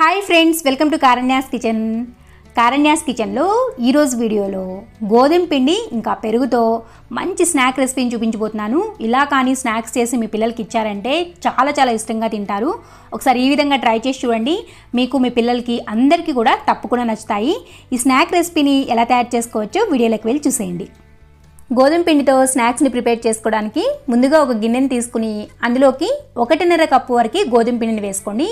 hi friends welcome to Karanya's kitchen Karanya's kitchen ఈరోజు వీడియోలో గోధుమ పిండి ఇంకా పెరుగుతో మంచి స్నాక్ రెసిపీని చూపించబోతున్నాను ఇలా కానీ స్నాక్స్ చేసి మీ పిల్లలకి ఇచ్చారంటే చాలా చాలా ఇష్టంగా తింటారు ఒకసారి ఈ విధంగా ట్రై చేసి చూడండి మీకు మీ పిల్లలకి అందరికీ కూడా తప్పకుండా నచ్చుతాయి ఈ స్నాక్ రెసిపీని ఎలా తయారు చేసుకోవచ్చో వీడియోలోకి వెళ్ళి చూసేయండి గోధుమ పిండితో స్నాక్స్ని ప్రిపేర్ చేసుకోవడానికి ముందుగా ఒక గిన్నెని తీసుకుని అందులోకి ఒకటిన్నర కప్పు వరకు గోధుమ పిండిని వేసుకోండి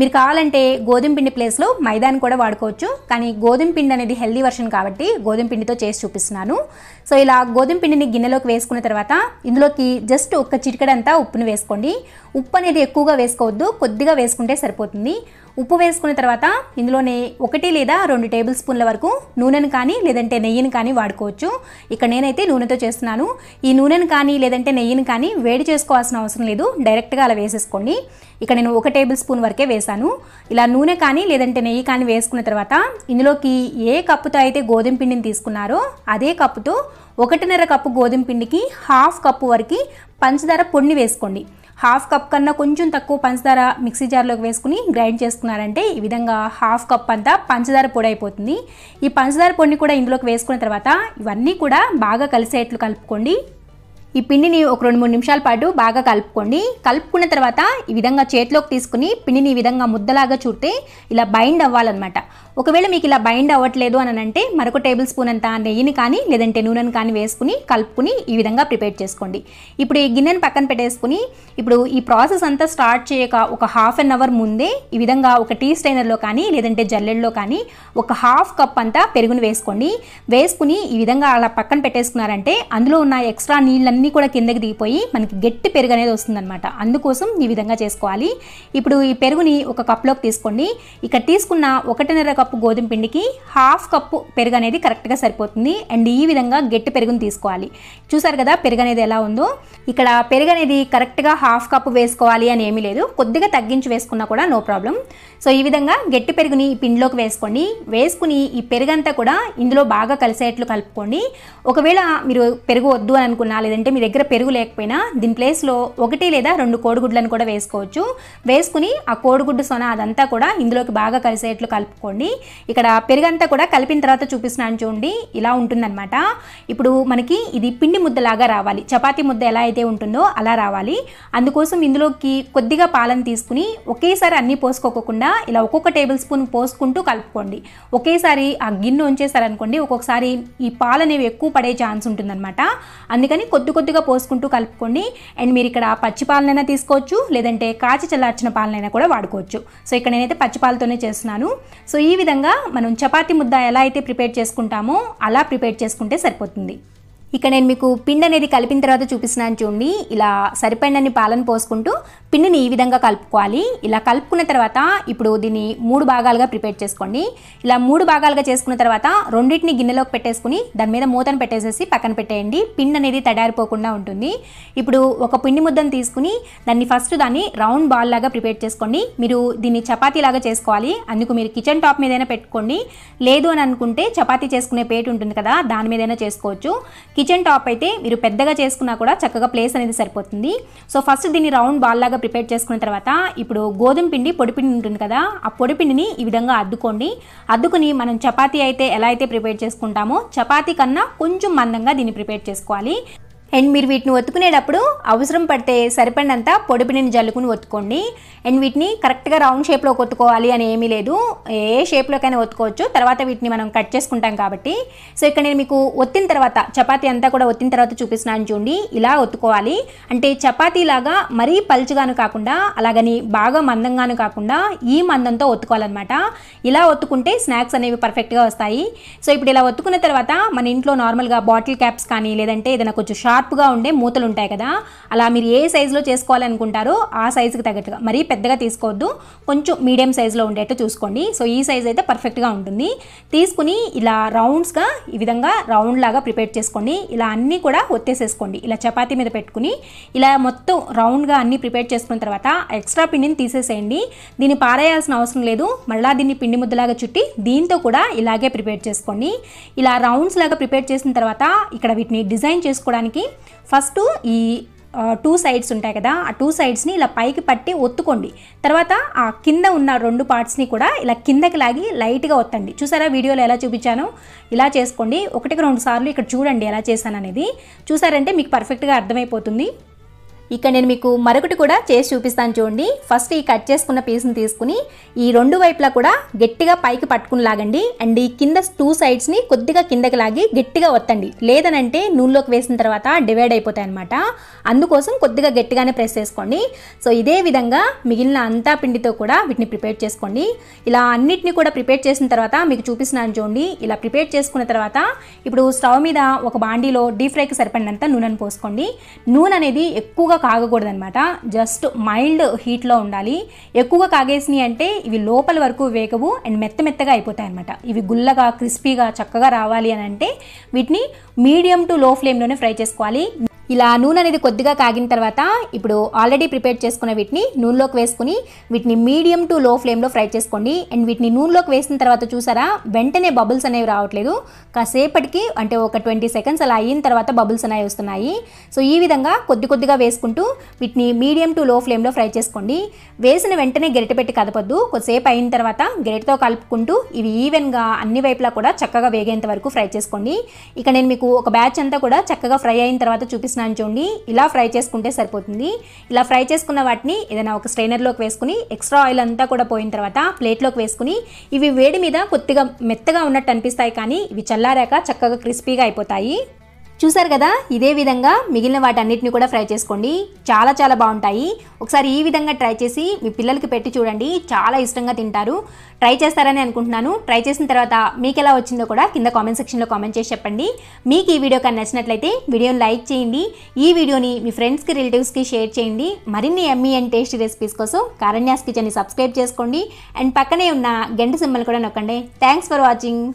మీరు కావాలంటే గోధుమ పిండి ప్లేస్లో మైదాని కూడా వాడుకోవచ్చు కానీ గోధుమ పిండి అనేది హెల్దీ వర్షన్ కాబట్టి గోధుమ పిండితో చేసి చూపిస్తున్నాను సో ఇలా గోధుమ పిండిని గిన్నెలోకి వేసుకున్న తర్వాత ఇందులోకి జస్ట్ ఒక చిటికడంతా ఉప్పును వేసుకోండి ఉప్పు అనేది ఎక్కువగా వేసుకోవద్దు కొద్దిగా వేసుకుంటే సరిపోతుంది ఉప్పు వేసుకున్న తర్వాత ఇందులోనే ఒకటి లేదా రెండు టేబుల్ స్పూన్ల వరకు నూనెను కానీ లేదంటే నెయ్యిని కానీ వాడుకోవచ్చు ఇక్కడ నేనైతే నూనెతో చేస్తున్నాను ఈ నూనెను కానీ లేదంటే నెయ్యిని కానీ వేడి చేసుకోవాల్సిన అవసరం లేదు డైరెక్ట్గా అలా వేసేసుకోండి ఇక్కడ నేను ఒక టేబుల్ స్పూన్ వరకే వేశాను ఇలా నూనె కానీ లేదంటే నెయ్యి కానీ వేసుకున్న తర్వాత ఇందులోకి ఏ కప్పుతో అయితే గోధుమ పిండిని తీసుకున్నారో అదే కప్పుతో ఒకటిన్నర కప్పు గోధుమ పిండికి హాఫ్ కప్పు వరకు పంచదార పొడిని వేసుకోండి హాఫ్ కప్ కన్నా కొంచెం తక్కువ పంచదార మిక్సీ జార్లోకి వేసుకుని గ్రైండ్ చేసుకున్నారంటే ఈ విధంగా హాఫ్ కప్ అంతా పంచదార పొడి అయిపోతుంది ఈ పంచదార పొడిని కూడా ఇందులోకి వేసుకున్న తర్వాత ఇవన్నీ కూడా బాగా కలిసేట్లు కలుపుకోండి ఈ పిండిని ఒక రెండు మూడు నిమిషాల పాటు బాగా కలుపుకోండి కలుపుకున్న తర్వాత ఈ విధంగా చేతిలోకి తీసుకుని పిండిని ఈ విధంగా ముద్దలాగా చూడితే ఇలా బైండ్ అవ్వాలన్నమాట ఒకవేళ మీకు ఇలా బైండ్ అవ్వట్లేదు అని అంటే మరొక టేబుల్ స్పూన్ అంత నెయ్యిని కానీ లేదంటే నూనెను కానీ వేసుకుని కలుపుకుని ఈ విధంగా ప్రిపేర్ చేసుకోండి ఇప్పుడు ఈ గిన్నెను పక్కన పెట్టేసుకుని ఇప్పుడు ఈ ప్రాసెస్ అంతా స్టార్ట్ చేయక ఒక హాఫ్ అన్ అవర్ ముందే ఈ విధంగా ఒక టీ స్టైనర్లో కానీ లేదంటే జల్లెడ్లో కానీ ఒక హాఫ్ కప్ అంతా పెరుగును వేసుకోండి వేసుకుని ఈ విధంగా అలా పక్కన పెట్టేసుకున్నారంటే అందులో ఉన్న ఎక్స్ట్రా నీళ్ళన్నీ కూడా కిందకి దిగిపోయి మనకి గట్టి పెరుగు అనేది వస్తుందన్నమాట అందుకోసం ఈ విధంగా చేసుకోవాలి ఇప్పుడు ఈ పెరుగుని ఒక కప్లోకి తీసుకోండి ఇక్కడ తీసుకున్న ఒకటిన్నర కప్పు గోధుమ పిండికి హాఫ్ కప్పు పెరుగు అనేది కరెక్ట్గా సరిపోతుంది అండ్ ఈ విధంగా గట్టి పెరుగుని తీసుకోవాలి చూసారు కదా పెరుగు అనేది ఎలా ఉందో ఇక్కడ పెరుగు అనేది కరెక్ట్గా హాఫ్ కప్పు వేసుకోవాలి అని ఏమీ లేదు కొద్దిగా తగ్గించి వేసుకున్నా కూడా నో ప్రాబ్లం సో ఈ విధంగా గట్టి పెరుగుని ఈ పిండిలోకి వేసుకోండి వేసుకుని ఈ పెరుగంతా కూడా ఇందులో బాగా కలిసేట్లు కలుపుకోండి ఒకవేళ మీరు పెరుగు వద్దు అని అనుకున్నా లేదంటే మీ దగ్గర పెరుగు లేకపోయినా దీని ప్లేస్లో ఒకటి లేదా రెండు కోడిగుడ్లను కూడా వేసుకోవచ్చు వేసుకుని ఆ కోడిగుడ్డు సొన అదంతా కూడా ఇందులోకి బాగా కలిసేట్లు కలుపుకోండి ఇక్కడ పెరుగంతా కూడా కలిపిన తర్వాత చూపిస్తున్నాను చూడండి ఇలా ఉంటుందన్నమాట ఇప్పుడు మనకి ఇది పిండి ముద్దలాగా రావాలి చపాతీ ముద్ద ఎలా అయితే ఉంటుందో అలా రావాలి అందుకోసం ఇందులోకి కొద్దిగా పాలను తీసుకుని ఒకేసారి అన్నీ పోసుకోకుండా ఇలా ఒక్కొక్క టేబుల్ స్పూన్ పోసుకుంటూ కలుపుకోండి ఒకేసారి ఆ గిన్నె ఉంచేసారనుకోండి ఒక్కొక్కసారి ఈ పాలు అనేవి ఎక్కువ పడే ఛాన్స్ ఉంటుందన్నమాట అందుకని కొద్ది కొద్దిగా పోసుకుంటూ కలుపుకోండి అండ్ మీరు ఇక్కడ పచ్చి పాలనైనా తీసుకోవచ్చు లేదంటే కాచి చల్లార్చిన పాలనైనా కూడా వాడుకోవచ్చు సో ఇక్కడ నేనైతే పచ్చి పాలతోనే చేస్తున్నాను సో ఈ అదేవిధంగా మనం చపాతి ముద్ద ఎలా అయితే ప్రిపేర్ చేసుకుంటామో అలా ప్రిపేర్ చేసుకుంటే సరిపోతుంది ఇక్కడ నేను మీకు పిండి అనేది కలిపిన తర్వాత చూపిస్తున్నాను చూడండి ఇలా సరిపడినన్ని పాలను పోసుకుంటూ పిండిని ఈ విధంగా కలుపుకోవాలి ఇలా కలుపుకున్న తర్వాత ఇప్పుడు దీన్ని మూడు భాగాలుగా ప్రిపేర్ చేసుకోండి ఇలా మూడు భాగాలుగా చేసుకున్న తర్వాత రెండింటిని గిన్నెలోకి పెట్టేసుకుని దాని మీద మూతను పెట్టేసేసి పక్కన పెట్టేయండి పిండి అనేది తడారిపోకుండా ఉంటుంది ఇప్పుడు ఒక పిండి ముద్దను తీసుకుని దాన్ని ఫస్ట్ దాన్ని రౌండ్ బాల్ లాగా ప్రిపేర్ చేసుకోండి మీరు దీన్ని చపాతీ లాగా చేసుకోవాలి అందుకు మీరు కిచెన్ టాప్ మీదైనా పెట్టుకోండి లేదు అని అనుకుంటే చపాతీ చేసుకునే పేటు ఉంటుంది కదా దాని మీదైనా చేసుకోవచ్చు కిచెన్ టాప్ అయితే మీరు పెద్దగా చేసుకున్నా కూడా చక్కగా ప్లేస్ అనేది సరిపోతుంది సో ఫస్ట్ దీన్ని రౌండ్ బాల్ లాగా ప్రిపేర్ చేసుకున్న తర్వాత ఇప్పుడు గోధుమ పిండి పొడిపిండి ఉంటుంది కదా ఆ పొడిపిండిని ఈ విధంగా అద్దుకోండి అద్దుకుని మనం చపాతీ అయితే ఎలా అయితే ప్రిపేర్ చేసుకుంటామో చపాతీ కన్నా కొంచెం మందంగా దీన్ని ప్రిపేర్ చేసుకోవాలి అండ్ మీరు వీటిని ఒత్తుకునేటప్పుడు అవసరం పడితే సరిపడినంత పొడిపిడిని జల్లుకుని ఒత్తుకోండి అండ్ వీటిని కరెక్ట్గా రౌండ్ షేప్లో ఒత్తుకోవాలి అని ఏమీ లేదు ఏ షేప్లోకైనా ఒత్తుకోవచ్చు తర్వాత వీటిని మనం కట్ చేసుకుంటాం కాబట్టి సో ఇక్కడ నేను మీకు ఒత్తిన తర్వాత చపాతీ అంతా కూడా ఒత్తిన తర్వాత చూపిస్తున్నాను చూడండి ఇలా ఒత్తుకోవాలి అంటే చపాతీలాగా మరీ పలుచుగాను కాకుండా అలాగని బాగా మందంగాను కాకుండా ఈ మందంతో ఒత్తుకోవాలన్నమాట ఇలా ఒత్తుకుంటే స్నాక్స్ అనేవి పర్ఫెక్ట్గా వస్తాయి సో ఇప్పుడు ఇలా ఒత్తుకున్న తర్వాత మన ఇంట్లో నార్మల్గా బాటిల్ క్యాప్స్ కానీ లేదంటే ఏదైనా కొంచెం షార్ షార్ప్గా ఉండే మూతలు ఉంటాయి కదా అలా మీరు ఏ సైజులో చేసుకోవాలనుకుంటారో ఆ సైజుకి తగ్గట్టుగా మరీ పెద్దగా తీసుకోవద్దు కొంచెం మీడియం సైజులో ఉండేట్టు చూసుకోండి సో ఈ సైజ్ అయితే పర్ఫెక్ట్గా ఉంటుంది తీసుకుని ఇలా రౌండ్స్గా ఈ విధంగా రౌండ్ లాగా ప్రిపేర్ చేసుకోండి ఇలా అన్నీ కూడా ఒత్తేసేసుకోండి ఇలా చపాతీ మీద పెట్టుకుని ఇలా మొత్తం రౌండ్గా అన్నీ ప్రిపేర్ చేసుకున్న తర్వాత ఎక్స్ట్రా పిండిని తీసేసేయండి దీన్ని పారేయాల్సిన అవసరం లేదు మళ్ళీ దీన్ని పిండి ముద్దలాగా చుట్టి దీంతో కూడా ఇలాగే ప్రిపేర్ చేసుకోండి ఇలా రౌండ్స్ లాగా ప్రిపేర్ చేసిన తర్వాత ఇక్కడ వీటిని డిజైన్ చేసుకోవడానికి ఫస్ట్ ఈ టూ సైడ్స్ ఉంటాయి కదా ఆ టూ సైడ్స్ని ఇలా పైకి పట్టి ఒత్తుకోండి తర్వాత ఆ కింద ఉన్న రెండు పార్ట్స్ని కూడా ఇలా కిందకి లాగి లైట్గా ఒత్తండి చూసారా వీడియోలో ఎలా చూపించాను ఇలా చేసుకోండి ఒకటికి రెండు సార్లు ఇక్కడ చూడండి ఎలా చేశాను అనేది చూసారంటే మీకు పర్ఫెక్ట్గా అర్థమైపోతుంది ఇక్కడ నేను మీకు మరొకటి కూడా చేసి చూపిస్తాను చూడండి ఫస్ట్ ఈ కట్ చేసుకున్న పీస్ని తీసుకుని ఈ రెండు వైపులా కూడా గట్టిగా పైకి పట్టుకుని లాగండి అండ్ ఈ కింద టూ సైడ్స్ని కొద్దిగా కిందకి లాగి గట్టిగా వత్తండి లేదనంటే నూనెలోకి వేసిన తర్వాత డివైడ్ అయిపోతాయి అనమాట అందుకోసం కొద్దిగా గట్టిగానే ప్రెస్ చేసుకోండి సో ఇదే విధంగా మిగిలిన అంతా పిండితో కూడా వీటిని ప్రిపేర్ చేసుకోండి ఇలా అన్నిటిని కూడా ప్రిపేర్ చేసిన తర్వాత మీకు చూపిస్తున్నాను చూడండి ఇలా ప్రిపేర్ చేసుకున్న తర్వాత ఇప్పుడు స్టవ్ మీద ఒక బాండీలో డీప్ ఫ్రైకి సరిపడినంత నూనెను పోసుకోండి నూనె అనేది ఎక్కువగా కాగకూడదనమాట జస్ట్ మైల్డ్ హీట్లో ఉండాలి ఎక్కువగా కాగేసినాయి అంటే ఇవి లోపల వరకు వేగవు అండ్ మెత్త మెత్తగా అయిపోతాయి అనమాట ఇవి గుల్లగా క్రిస్పీగా చక్కగా రావాలి అని అంటే వీటిని మీడియం టు లో ఫ్లేమ్లోనే ఫ్రై చేసుకోవాలి ఇలా నూనె అనేది కొద్దిగా కాగిన తర్వాత ఇప్పుడు ఆల్రెడీ ప్రిపేర్ చేసుకున్న వీటిని నూనెలోకి వేసుకుని వీటిని మీడియం టు లో ఫ్లేమ్లో ఫ్రై చేసుకోండి అండ్ వీటిని నూనెలోకి వేసిన తర్వాత చూసారా వెంటనే బబుల్స్ అనేవి రావట్లేదు కాసేపటికి అంటే ఒక ట్వంటీ సెకండ్స్ అలా అయిన తర్వాత బబుల్స్ అనేవి వస్తున్నాయి సో ఈ విధంగా కొద్ది కొద్దిగా వేసుకుంటూ వీటిని మీడియం టు లో ఫ్లేమ్లో ఫ్రై చేసుకోండి వేసిన వెంటనే గరిట పెట్టి కదపొద్దు కొద్దిసేపు అయిన తర్వాత గరిటతో కలుపుకుంటూ ఇవి ఈవెన్గా అన్ని వైపులా కూడా చక్కగా వేగేంత వరకు ఫ్రై చేసుకోండి ఇక నేను మీకు ఒక బ్యాచ్ అంతా కూడా చక్కగా ఫ్రై అయిన తర్వాత చూపిస్తున్నాను చేసినాను చూడండి ఇలా ఫ్రై చేసుకుంటే సరిపోతుంది ఇలా ఫ్రై చేసుకున్న వాటిని ఏదైనా ఒక స్ట్రైనర్లోకి వేసుకుని ఎక్స్ట్రా ఆయిల్ అంతా కూడా పోయిన తర్వాత ప్లేట్లోకి వేసుకుని ఇవి వేడి మీద కొద్దిగా మెత్తగా ఉన్నట్టు అనిపిస్తాయి కానీ ఇవి చల్లారాక చక్కగా క్రిస్పీగా అయిపోతాయి చూసారు కదా ఇదే విధంగా మిగిలిన వాటన్నిటిని కూడా ఫ్రై చేసుకోండి చాలా చాలా బాగుంటాయి ఒకసారి ఈ విధంగా ట్రై చేసి మీ పిల్లలకి పెట్టి చూడండి చాలా ఇష్టంగా తింటారు ట్రై చేస్తారని అనుకుంటున్నాను ట్రై చేసిన తర్వాత మీకు ఎలా వచ్చిందో కూడా కింద కామెంట్ సెక్షన్లో కామెంట్ చేసి చెప్పండి మీకు ఈ వీడియో కానీ నచ్చినట్లయితే వీడియోని లైక్ చేయండి ఈ వీడియోని మీ ఫ్రెండ్స్కి రిలేటివ్స్కి షేర్ చేయండి మరిన్ని ఎమ్మీ అండ్ టేస్టీ రెసిపీస్ కోసం కారణ్యాస్ కిచెన్ని సబ్స్క్రైబ్ చేసుకోండి అండ్ పక్కనే ఉన్న గంట సింబల్ కూడా నొక్కండి థ్యాంక్స్ ఫర్ వాచింగ్